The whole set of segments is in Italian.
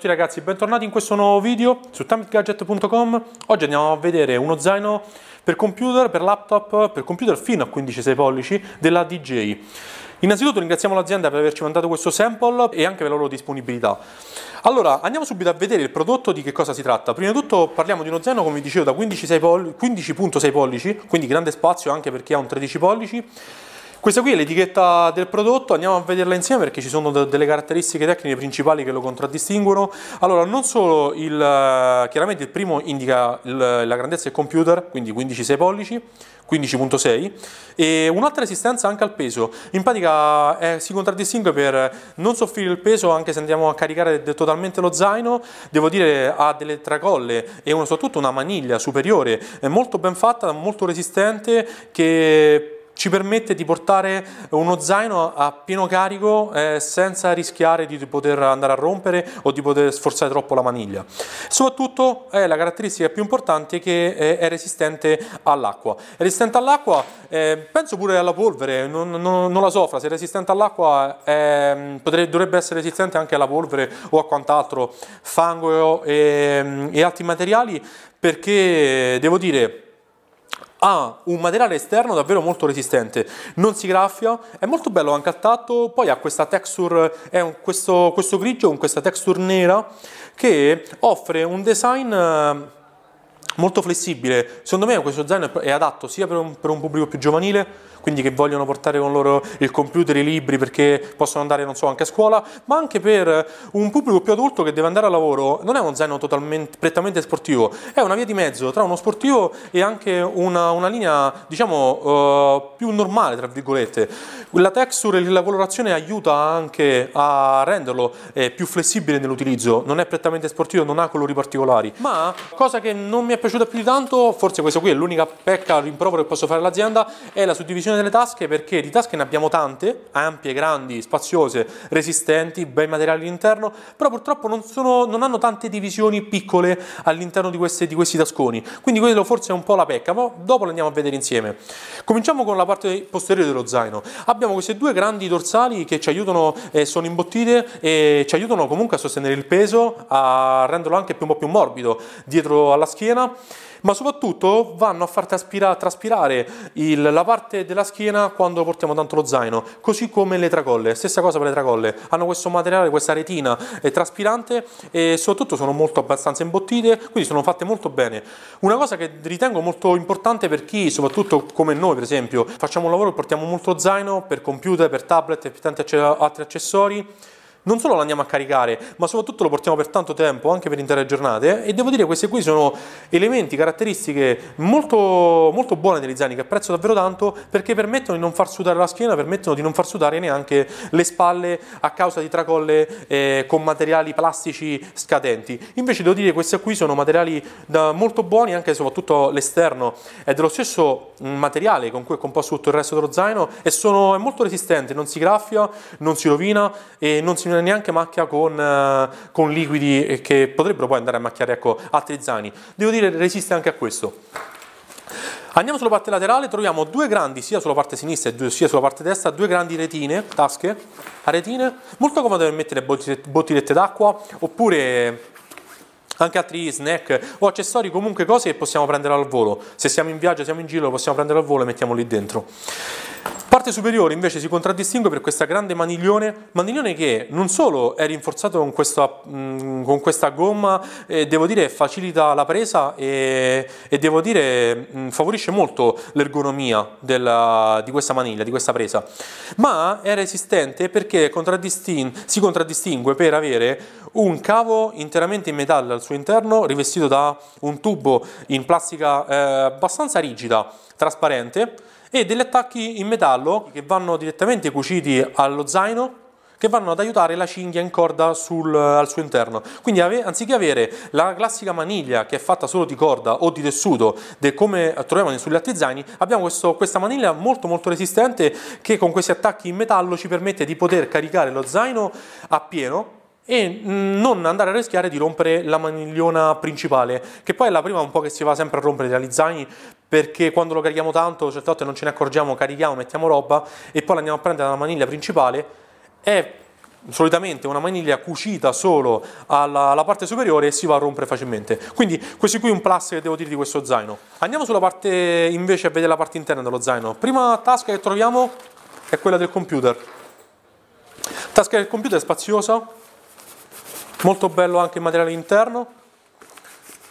tutti ragazzi, bentornati in questo nuovo video su timeitgadget.com Oggi andiamo a vedere uno zaino per computer, per laptop, per computer fino a 15-6 pollici della DJ Innanzitutto ringraziamo l'azienda per averci mandato questo sample e anche per la loro disponibilità Allora, andiamo subito a vedere il prodotto di che cosa si tratta Prima di tutto parliamo di uno zaino, come vi dicevo, da 15.6 pollici, 15 pollici quindi grande spazio anche per chi ha un 13 pollici questa qui è l'etichetta del prodotto, andiamo a vederla insieme perché ci sono delle caratteristiche tecniche principali che lo contraddistinguono. Allora, non solo il, chiaramente il primo indica il, la grandezza del computer, quindi 15,6 pollici, 15.6 e un'altra resistenza anche al peso in pratica eh, si contraddistingue per non soffrire il peso anche se andiamo a caricare totalmente lo zaino devo dire ha delle tracolle e soprattutto una maniglia superiore è eh, molto ben fatta molto resistente che ci permette di portare uno zaino a pieno carico eh, senza rischiare di poter andare a rompere o di poter sforzare troppo la maniglia. Soprattutto eh, la caratteristica più importante è che eh, è resistente all'acqua. È resistente all'acqua, eh, penso pure alla polvere, non, non, non, la soffra, se è resistente all'acqua eh, potrebbe, dovrebbe essere resistente anche alla polvere o a quant'altro, fango e, e altri materiali perché devo dire ha un materiale esterno davvero molto resistente, non si graffia, è molto bello anche al tatto, poi ha questa texture, è un, questo, questo grigio con questa texture nera che offre un design molto flessibile. Secondo me questo zaino è adatto sia per un, per un, pubblico più giovanile, quindi che vogliono portare con loro il computer, i libri perché possono andare, non so, anche a scuola, ma anche per un pubblico più adulto che deve andare a lavoro. Non è un zaino prettamente sportivo, è una via di mezzo tra uno sportivo e anche una, una linea, diciamo, uh, più normale, tra virgolette. La texture e la colorazione aiuta anche a renderlo eh, più flessibile nell'utilizzo, non è prettamente sportivo, non ha colori particolari, ma cosa che non mi è è piaciuta più di tanto, forse questa qui è l'unica pecca rimprovero che posso fare all'azienda, è la suddivisione delle tasche perché di tasche ne abbiamo tante, ampie, grandi, spaziose, resistenti, bei materiali all'interno, però purtroppo non, sono, non, hanno tante divisioni piccole all'interno di, di, questi tasconi, quindi quello forse è un po' la pecca, ma dopo lo andiamo a vedere insieme. Cominciamo con la parte posteriore dello zaino, abbiamo queste due grandi dorsali che ci aiutano, eh, sono imbottite e ci aiutano comunque a sostenere il peso, a renderlo anche un po' più morbido dietro alla schiena ma soprattutto vanno a far traspira, traspirare il, la parte della schiena quando portiamo tanto lo zaino, così come le tracolle, stessa cosa per le tracolle, hanno questo materiale, questa retina traspirante e soprattutto sono molto abbastanza imbottite, quindi sono fatte molto bene. Una cosa che ritengo molto importante per chi, soprattutto come noi per esempio, facciamo un lavoro e portiamo molto zaino per computer, per tablet e per tanti altri accessori, non solo lo andiamo a caricare, ma soprattutto lo portiamo per tanto tempo, anche per intere giornate. E devo dire che questi qui sono elementi, caratteristiche molto, molto buone degli zaini, che apprezzo davvero tanto perché permettono di non far sudare la schiena, permettono di non far sudare neanche le spalle a causa di tracolle eh, con materiali plastici scadenti. Invece devo dire che questi qui sono materiali da eh, molto buoni, anche soprattutto l'esterno è dello stesso mm, materiale con cui è composto tutto il resto dello zaino e sono, è molto resistente, non si graffia, non si rovina e non si non neanche macchia con, eh, con, liquidi che potrebbero poi andare a macchiare ecco, altri zaini. Devo dire resiste anche a questo. Andiamo sulla parte laterale, troviamo due grandi, sia sulla parte sinistra sia sulla parte destra, due grandi retine, tasche a retine, molto comode per mettere bottigliette d'acqua oppure anche altri snack o accessori, comunque cose che possiamo prendere al volo. Se siamo in viaggio, siamo in giro, lo possiamo prendere al volo e mettiamo lì dentro parte superiore invece si contraddistingue per questa grande maniglione, maniglione che non solo è rinforzato con questa, mm, con questa gomma, eh, devo dire facilita la presa e, e devo dire mm, favorisce molto l'ergonomia di questa maniglia, di questa presa, ma è resistente perché contraddistin si contraddistingue per avere un cavo interamente in metallo al suo interno, rivestito da un tubo in plastica eh, abbastanza rigida, trasparente, e degli attacchi in metallo che vanno direttamente cuciti allo zaino che vanno ad aiutare la cinghia in corda sul, al suo interno. Quindi ave, anziché avere la classica maniglia che è fatta solo di corda o di tessuto, de, come troviamo sugli altri zaini, abbiamo questo, questa maniglia molto molto resistente che con questi attacchi in metallo ci permette di poter caricare lo zaino a pieno e mm, non andare a rischiare di rompere la manigliona principale, che poi è la prima un po' che si va sempre a rompere dagli zaini perché quando lo carichiamo tanto, certe volte non ce ne accorgiamo, carichiamo, mettiamo roba e poi andiamo a prendere la maniglia principale, è solitamente una maniglia cucita solo alla, alla, parte superiore e si va a rompere facilmente. Quindi questo qui è un plus che devo dire di questo zaino. Andiamo sulla parte invece a vedere la parte interna dello zaino. Prima tasca che troviamo è quella del computer. Tasca del computer è spaziosa, molto bello anche il materiale interno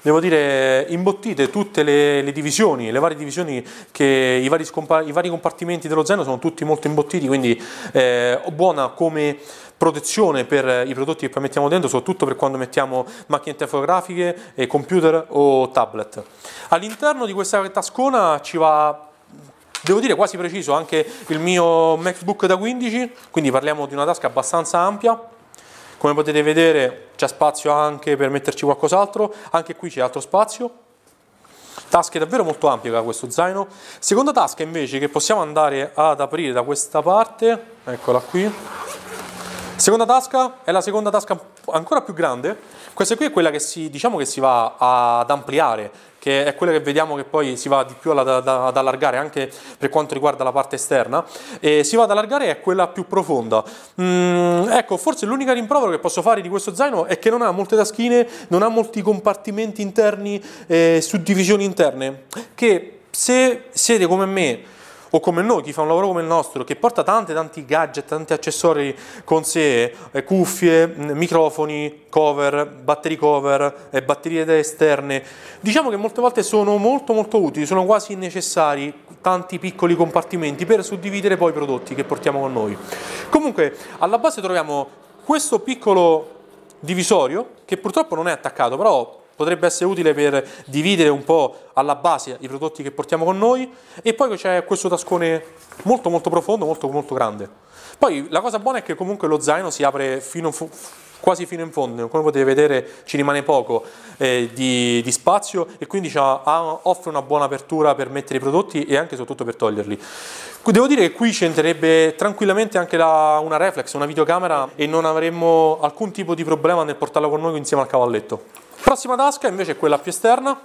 devo dire, imbottite tutte le, le divisioni, le varie divisioni, che, i, vari i, vari compartimenti dello zaino sono tutti molto imbottiti, quindi eh, buona come protezione per i prodotti che poi mettiamo dentro, soprattutto per quando mettiamo macchinette fotografiche, computer o tablet. All'interno di questa tascona ci va devo dire quasi preciso anche il mio MacBook da 15, quindi parliamo di una tasca abbastanza ampia come potete vedere c'è spazio anche per metterci qualcos'altro, anche qui c'è altro spazio. Tasche davvero molto ampie da questo zaino. Seconda tasca invece che possiamo andare ad aprire da questa parte, eccola qui, Seconda tasca è la seconda tasca ancora più grande, questa qui è quella che si, diciamo che si va ad ampliare, che è quella che vediamo che poi si va di più ad, allargare anche per quanto riguarda la parte esterna, e si va ad allargare è quella più profonda. Mm, ecco, forse l'unica rimprovero che posso fare di questo zaino è che non ha molte taschine, non ha molti compartimenti interni, eh, suddivisioni interne, che se siete come me o come noi, chi fa un lavoro come il nostro, che porta tanti tanti gadget, tanti accessori con sé, eh, cuffie, mm, microfoni, cover, battery cover, eh, batterie esterne, diciamo che molte volte sono molto molto utili, sono quasi necessari tanti piccoli compartimenti per suddividere poi i prodotti che portiamo con noi. Comunque alla base troviamo questo piccolo divisorio che purtroppo non è attaccato, però potrebbe essere utile per dividere un po' alla base i prodotti che portiamo con noi e poi c'è questo tascone molto molto profondo, molto molto grande. Poi la cosa buona è che comunque lo zaino si apre fino quasi fino in fondo, come potete vedere ci rimane poco eh, di, di, spazio e quindi ha, offre una buona apertura per mettere i prodotti e anche soprattutto per toglierli. Devo dire che qui c'entrerebbe tranquillamente anche la, una reflex, una videocamera e non avremmo alcun tipo di problema nel portarla con noi insieme al cavalletto. Prossima tasca invece è quella più esterna,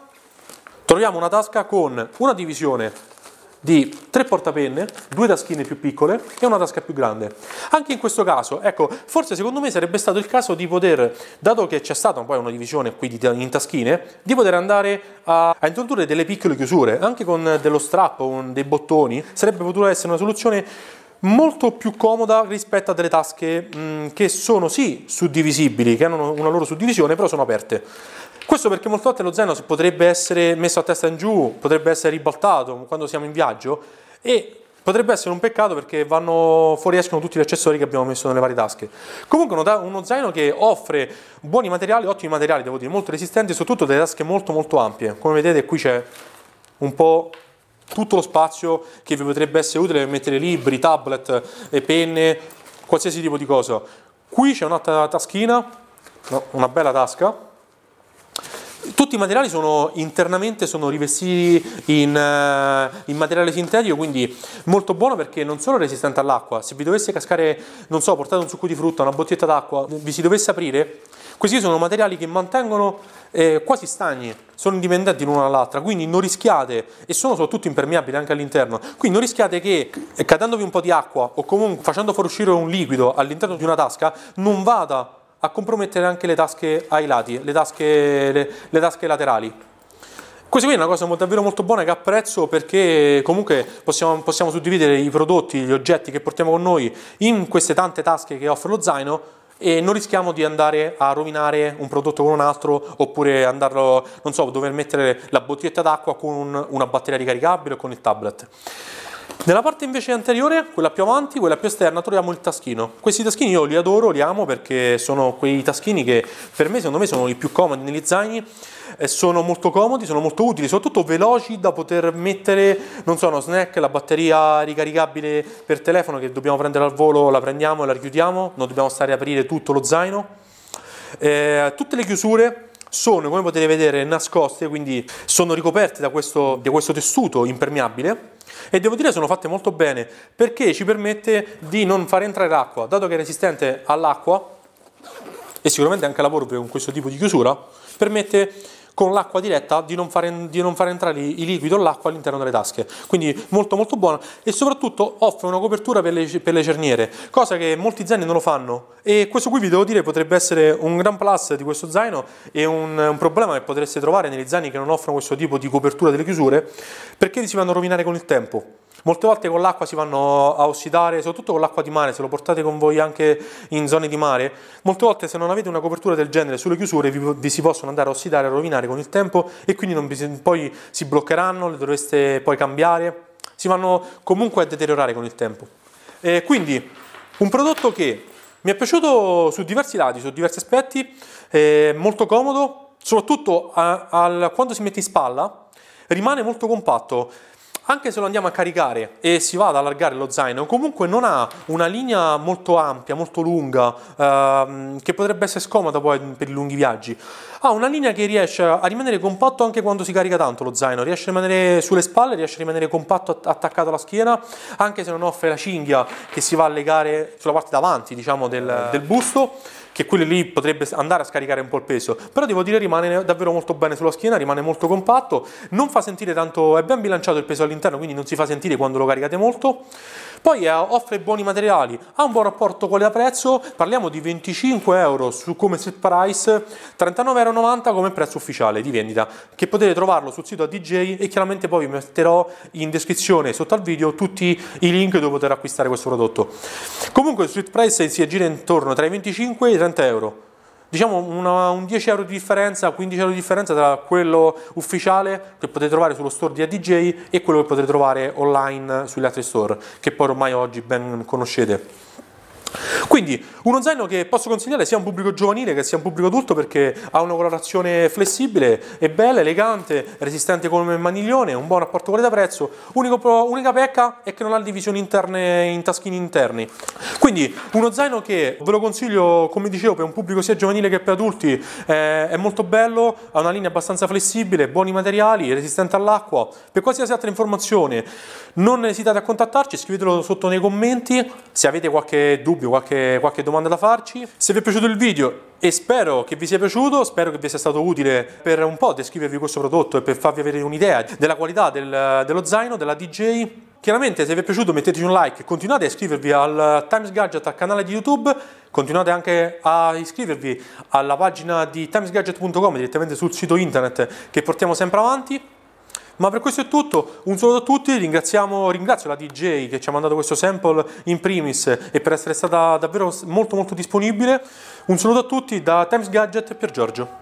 troviamo una tasca con una divisione di tre portapenne, due taschine più piccole e una tasca più grande. Anche in questo caso, ecco, forse secondo me sarebbe stato il caso di poter, dato che c'è stata poi una divisione qui in taschine, di poter andare a, a introdurre delle piccole chiusure, anche con dello strap con dei bottoni, sarebbe potuta essere una soluzione molto più comoda rispetto a delle tasche mh, mm, che sono sì suddivisibili, che hanno una loro suddivisione, però sono aperte. Questo perché molte volte lo zaino potrebbe essere messo a testa in giù, potrebbe essere ribaltato quando siamo in viaggio e potrebbe essere un peccato perché vanno, fuori escono tutti gli accessori che abbiamo messo nelle varie tasche. Comunque uno, uno zaino che offre buoni materiali, ottimi materiali, devo dire, molto resistenti, soprattutto delle tasche molto molto ampie. Come vedete qui c'è un po' tutto lo spazio che vi potrebbe essere utile per mettere libri, tablet, penne, qualsiasi tipo di cosa. Qui c'è un'altra taschina, una bella tasca. Tutti i materiali sono internamente sono rivestiti in, eh, in, materiale sintetico, quindi molto buono perché non solo è resistente all'acqua, se vi dovesse cascare, non so, portate un succo di frutta, una bottiglietta d'acqua, vi si dovesse aprire, questi sono materiali che mantengono eh, quasi stagni, sono indipendenti l'uno dall'altra, quindi non rischiate, e sono soprattutto impermeabili anche all'interno, quindi non rischiate che eh, cadendovi un po' di acqua o comunque facendo fuoriuscire un liquido all'interno di una tasca non vada a compromettere anche le tasche ai lati, le tasche, le, le tasche laterali. Questa qui è una cosa davvero molto buona che apprezzo perché comunque possiamo, possiamo, suddividere i prodotti, gli oggetti che portiamo con noi in queste tante tasche che offre lo zaino e non rischiamo di andare a rovinare un prodotto con un altro oppure andarlo, non so, dover mettere la bottiglietta d'acqua con una batteria ricaricabile o con il tablet. Nella parte invece anteriore, quella più avanti, quella più esterna, troviamo il taschino. Questi taschini io li adoro, li amo perché sono quei taschini che per me, secondo me, sono i più comodi negli zaini. Sono molto comodi, sono molto utili, soprattutto veloci da poter mettere, non so, uno snack, la batteria ricaricabile per telefono che dobbiamo prendere al volo, la prendiamo e la richiudiamo, non dobbiamo stare a aprire tutto lo zaino. Eh, tutte le chiusure sono, come potete vedere, nascoste, quindi sono ricoperte da questo, da questo tessuto impermeabile e devo dire sono fatte molto bene perché ci permette di non far entrare l'acqua dato che è resistente all'acqua e sicuramente anche la polvere con questo tipo di chiusura, permette con l'acqua diretta di non, fare, di non far, entrare il liquido o l'acqua all'interno delle tasche. Quindi molto molto buono e soprattutto offre una copertura per le, per le cerniere, cosa che molti zaini non lo fanno. E questo qui vi devo dire potrebbe essere un gran plus di questo zaino e un, un problema che potreste trovare negli zaini che non offrono questo tipo di copertura delle chiusure perché si vanno a rovinare con il tempo. Molte volte con l'acqua si vanno a ossidare, soprattutto con l'acqua di mare, se lo portate con voi anche in zone di mare, molte volte se non avete una copertura del genere sulle chiusure vi, vi si possono andare a ossidare, a rovinare con il tempo e quindi vi, poi si bloccheranno, le dovreste poi cambiare, si vanno comunque a deteriorare con il tempo. E quindi un prodotto che mi è piaciuto su diversi lati, su diversi aspetti, eh, molto comodo, soprattutto a, a, quando si mette in spalla, rimane molto compatto anche se lo andiamo a caricare e si va ad allargare lo zaino, comunque non ha una linea molto ampia, molto lunga, ehm, che potrebbe essere scomoda poi per i lunghi viaggi. Ha una linea che riesce a rimanere compatto anche quando si carica tanto lo zaino, riesce a rimanere sulle spalle, riesce a rimanere compatto attaccato alla schiena, anche se non offre la cinghia che si va a legare sulla parte davanti diciamo, del, del busto che quello lì potrebbe andare a scaricare un po' il peso, però devo dire rimane davvero molto bene sulla schiena, rimane molto compatto, non fa sentire tanto, è ben bilanciato il peso all'interno, quindi non si fa sentire quando lo caricate molto. Poi eh, offre buoni materiali, ha un buon rapporto qualità-prezzo, parliamo di 25 euro su come set price, 39,90 euro come prezzo ufficiale di vendita, che potete trovarlo sul sito ADJ e chiaramente poi vi metterò in descrizione sotto al video tutti i link dove poter acquistare questo prodotto. Comunque il street price si aggira intorno tra i 25 e i 30 euro diciamo una, un 10 euro di differenza, 15 euro di differenza tra quello ufficiale che potete trovare sullo store di ADJ e quello che potete trovare online sugli altri store, che poi ormai oggi ben conoscete. Quindi uno zaino che posso consigliare sia a un pubblico giovanile che sia a un pubblico adulto perché ha una colorazione flessibile, è bella, elegante, resistente come maniglione, un buon rapporto qualità-prezzo. Unica pecca è che non ha divisioni interne in taschini interni. Quindi uno zaino che ve lo consiglio, come dicevo, per un pubblico sia giovanile che per adulti, eh, è molto bello, ha una linea abbastanza flessibile, buoni materiali, resistente all'acqua. Per qualsiasi altra informazione non esitate a contattarci, scrivetelo sotto nei commenti se avete qualche dubbio, qualche qualche, qualche domanda da farci. Se vi è piaciuto il video e spero che vi sia piaciuto, spero che vi sia stato utile per un po' descrivervi questo prodotto e per farvi avere un'idea della qualità del, dello zaino, della DJ. Chiaramente se vi è piaciuto metteteci un like, continuate a iscrivervi al Times Gadget al canale di YouTube, continuate anche a iscrivervi alla pagina di timesgadget.com direttamente sul sito internet che portiamo sempre avanti. Ma per questo è tutto, un saluto a tutti, ringraziamo, ringrazio la DJ che ci ha mandato questo sample in primis e per essere stata davvero molto molto disponibile. Un saluto a tutti da Times Gadget per Giorgio.